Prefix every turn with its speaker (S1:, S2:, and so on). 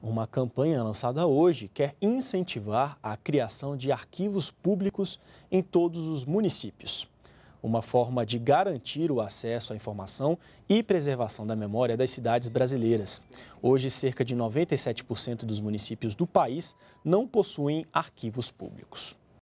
S1: Uma campanha lançada hoje quer incentivar a criação de arquivos públicos em todos os municípios. Uma forma de garantir o acesso à informação e preservação da memória das cidades brasileiras. Hoje, cerca de 97% dos municípios do país não possuem arquivos públicos.